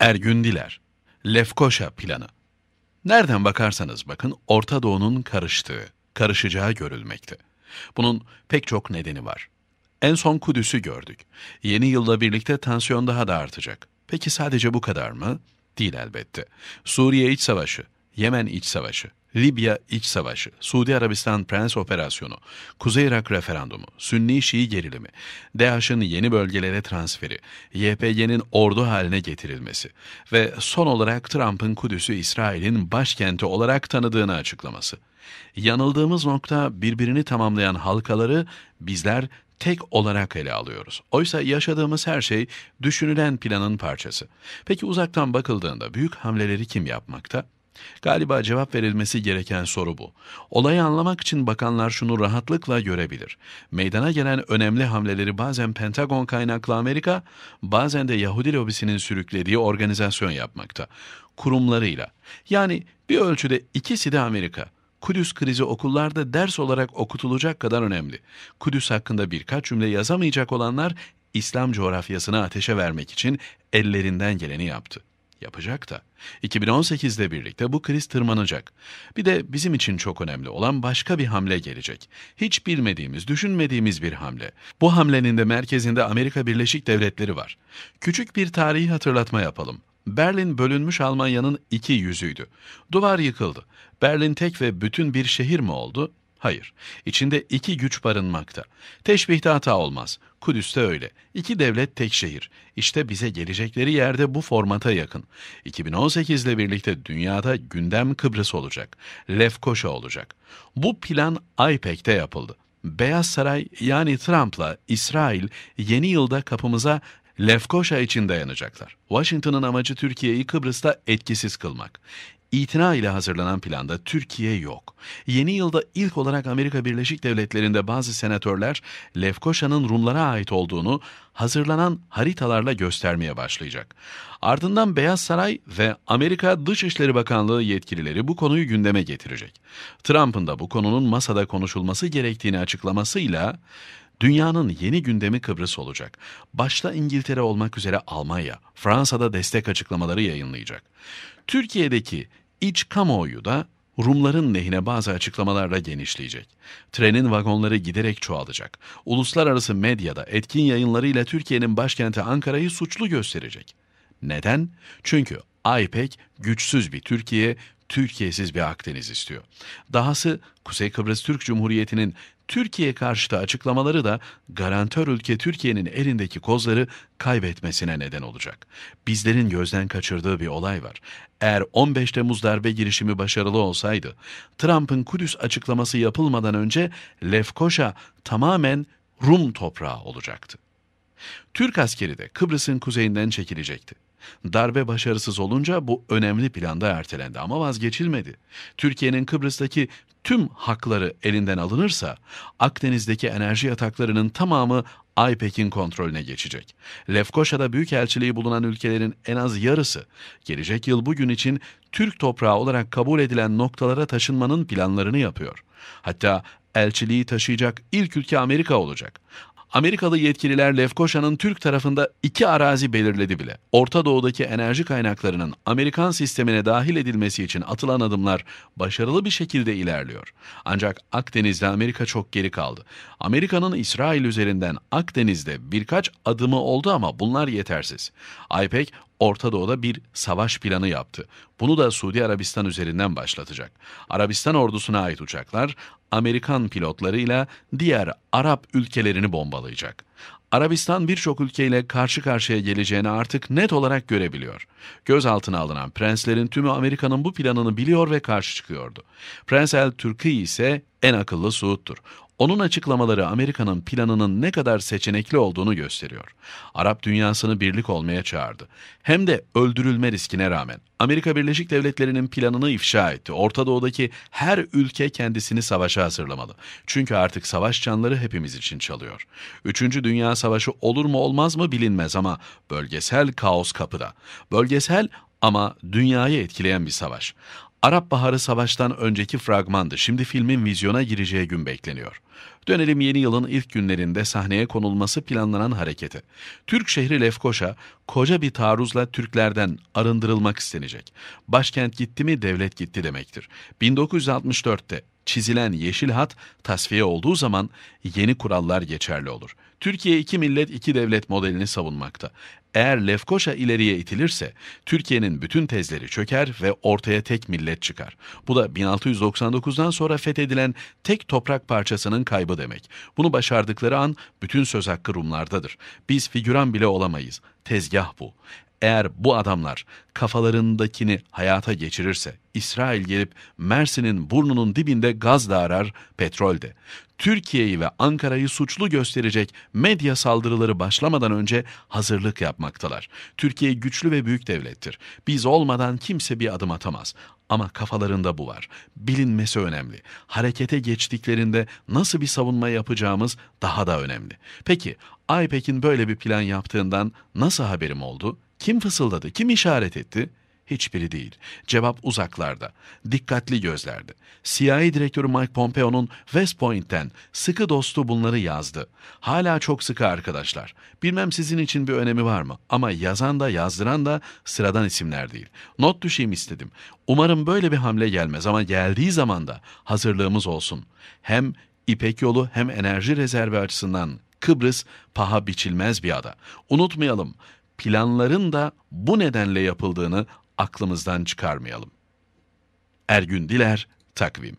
Ergün Diler, Lefkoşa planı. Nereden bakarsanız bakın Orta Doğu'nun karıştığı, karışacağı görülmekte. Bunun pek çok nedeni var. En son Kudüs'ü gördük. Yeni yılla birlikte tansiyon daha da artacak. Peki sadece bu kadar mı? Değil elbette. Suriye iç savaşı, Yemen iç Savaşı, Libya iç Savaşı, Suudi Arabistan Prens Operasyonu, Kuzey Irak Referandumu, Sünni-Şii gerilimi, DAEŞ'in yeni bölgelere transferi, YPG'nin ordu haline getirilmesi ve son olarak Trump'ın Kudüs'ü İsrail'in başkenti olarak tanıdığını açıklaması. Yanıldığımız nokta birbirini tamamlayan halkaları bizler tek olarak ele alıyoruz. Oysa yaşadığımız her şey düşünülen planın parçası. Peki uzaktan bakıldığında büyük hamleleri kim yapmakta? Galiba cevap verilmesi gereken soru bu. Olayı anlamak için bakanlar şunu rahatlıkla görebilir. Meydana gelen önemli hamleleri bazen Pentagon kaynaklı Amerika, bazen de Yahudi lobisinin sürüklediği organizasyon yapmakta. Kurumlarıyla. Yani bir ölçüde ikisi de Amerika. Kudüs krizi okullarda ders olarak okutulacak kadar önemli. Kudüs hakkında birkaç cümle yazamayacak olanlar İslam coğrafyasını ateşe vermek için ellerinden geleni yaptı. Yapacak da. 2018'de birlikte bu kriz tırmanacak. Bir de bizim için çok önemli olan başka bir hamle gelecek. Hiç bilmediğimiz, düşünmediğimiz bir hamle. Bu hamlenin de merkezinde Amerika Birleşik Devletleri var. Küçük bir tarihi hatırlatma yapalım. Berlin bölünmüş Almanya'nın iki yüzüydü. Duvar yıkıldı. Berlin tek ve bütün bir şehir mi oldu? Hayır, içinde iki güç barınmakta. Teşbihte hata olmaz. Kudüs'te öyle. İki devlet tek şehir. İşte bize gelecekleri yerde bu formata yakın. 2018 ile birlikte dünyada gündem Kıbrıs olacak. Lefkoşa olacak. Bu plan AIPEC'te yapıldı. Beyaz Saray yani Trump'la İsrail yeni yılda kapımıza Lefkoşa için dayanacaklar. Washington'ın amacı Türkiye'yi Kıbrıs'ta etkisiz kılmak. İtina ile hazırlanan planda Türkiye yok. Yeni yılda ilk olarak Amerika Birleşik Devletleri'nde bazı senatörler Lefkoşa'nın Rumlara ait olduğunu hazırlanan haritalarla göstermeye başlayacak. Ardından Beyaz Saray ve Amerika Dışişleri Bakanlığı yetkilileri bu konuyu gündeme getirecek. Trump'ın da bu konunun masada konuşulması gerektiğini açıklamasıyla Dünyanın yeni gündemi Kıbrıs olacak. Başta İngiltere olmak üzere Almanya, Fransa'da destek açıklamaları yayınlayacak. Türkiye'deki iç kamuoyu da Rumların lehine bazı açıklamalarla genişleyecek. Trenin vagonları giderek çoğalacak. Uluslararası medyada etkin yayınlarıyla Türkiye'nin başkenti Ankara'yı suçlu gösterecek. Neden? Çünkü AIPEC güçsüz bir Türkiye, Türkiye'siz bir Akdeniz istiyor. Dahası Kuzey Kıbrıs Türk Cumhuriyeti'nin Türkiye karşıtı açıklamaları da garantör ülke Türkiye'nin elindeki kozları kaybetmesine neden olacak. Bizlerin gözden kaçırdığı bir olay var. Eğer 15 Temmuz darbe girişimi başarılı olsaydı, Trump'ın Kudüs açıklaması yapılmadan önce Lefkoşa tamamen Rum toprağı olacaktı. Türk askeri de Kıbrıs'ın kuzeyinden çekilecekti. Darbe başarısız olunca bu önemli planda ertelendi ama vazgeçilmedi. Türkiye'nin Kıbrıs'taki tüm hakları elinden alınırsa Akdeniz'deki enerji yataklarının tamamı IPEC'in kontrolüne geçecek. Lefkoşa'da büyükelçiliği bulunan ülkelerin en az yarısı gelecek yıl bugün için Türk toprağı olarak kabul edilen noktalara taşınmanın planlarını yapıyor. Hatta elçiliği taşıyacak ilk ülke Amerika olacak. Amerikalı yetkililer Lefkoşa'nın Türk tarafında iki arazi belirledi bile. Orta Doğu'daki enerji kaynaklarının Amerikan sistemine dahil edilmesi için atılan adımlar başarılı bir şekilde ilerliyor. Ancak Akdeniz'de Amerika çok geri kaldı. Amerika'nın İsrail üzerinden Akdeniz'de birkaç adımı oldu ama bunlar yetersiz. AIPEC Orta Doğu'da bir savaş planı yaptı. Bunu da Suudi Arabistan üzerinden başlatacak. Arabistan ordusuna ait uçaklar Amerikan pilotlarıyla diğer Arap ülkelerini bombalayacak. Arabistan birçok ülkeyle karşı karşıya geleceğini artık net olarak görebiliyor. Gözaltına alınan prenslerin tümü Amerika'nın bu planını biliyor ve karşı çıkıyordu. Prens El Türk'ü ise en akıllı Suud'dur. Onun açıklamaları Amerika'nın planının ne kadar seçenekli olduğunu gösteriyor. Arap dünyasını birlik olmaya çağırdı. Hem de öldürülme riskine rağmen. Amerika Birleşik Devletleri'nin planını ifşa etti. Orta Doğu'daki her ülke kendisini savaşa hazırlamalı. Çünkü artık savaş canları hepimiz için çalıyor. Üçüncü Dünya Savaşı olur mu olmaz mı bilinmez ama bölgesel kaos kapıda. Bölgesel ama dünyayı etkileyen bir savaş. Arap Baharı Savaş'tan önceki fragmandı. Şimdi filmin vizyona gireceği gün bekleniyor. Dönelim yeni yılın ilk günlerinde sahneye konulması planlanan harekete. Türk şehri Lefkoşa, koca bir taarruzla Türklerden arındırılmak istenecek. Başkent gitti mi devlet gitti demektir. 1964'te çizilen yeşil hat tasfiye olduğu zaman yeni kurallar geçerli olur. Türkiye iki millet iki devlet modelini savunmakta. Eğer Lefkoşa ileriye itilirse Türkiye'nin bütün tezleri çöker ve ortaya tek millet çıkar. Bu da 1699'dan sonra fethedilen tek toprak parçasının kaybı demek. Bunu başardıkları an bütün söz hakkı Rumlardadır. Biz figüran bile olamayız. Tezgah bu. Eğer bu adamlar kafalarındakini hayata geçirirse İsrail gelip Mersin'in burnunun dibinde gaz da arar, petrol de. Türkiye'yi ve Ankara'yı suçlu gösterecek medya saldırıları başlamadan önce hazırlık yapmaktalar. Türkiye güçlü ve büyük devlettir. Biz olmadan kimse bir adım atamaz. Ama kafalarında bu var. Bilinmesi önemli. Harekete geçtiklerinde nasıl bir savunma yapacağımız daha da önemli. Peki, AIPEK'in böyle bir plan yaptığından nasıl haberim oldu? Kim fısıldadı, kim işaret etti? Hiçbiri değil. Cevap uzaklarda, dikkatli gözlerde. CIA direktörü Mike Pompeo'nun West Point'ten sıkı dostu bunları yazdı. Hala çok sıkı arkadaşlar. Bilmem sizin için bir önemi var mı ama yazan da yazdıran da sıradan isimler değil. Not düşeyim istedim. Umarım böyle bir hamle gelmez ama geldiği zaman da hazırlığımız olsun. Hem İpek yolu hem enerji rezervi açısından Kıbrıs paha biçilmez bir ada. Unutmayalım planların da bu nedenle yapıldığını aklımızdan çıkarmayalım. Ergün Diler, Takvim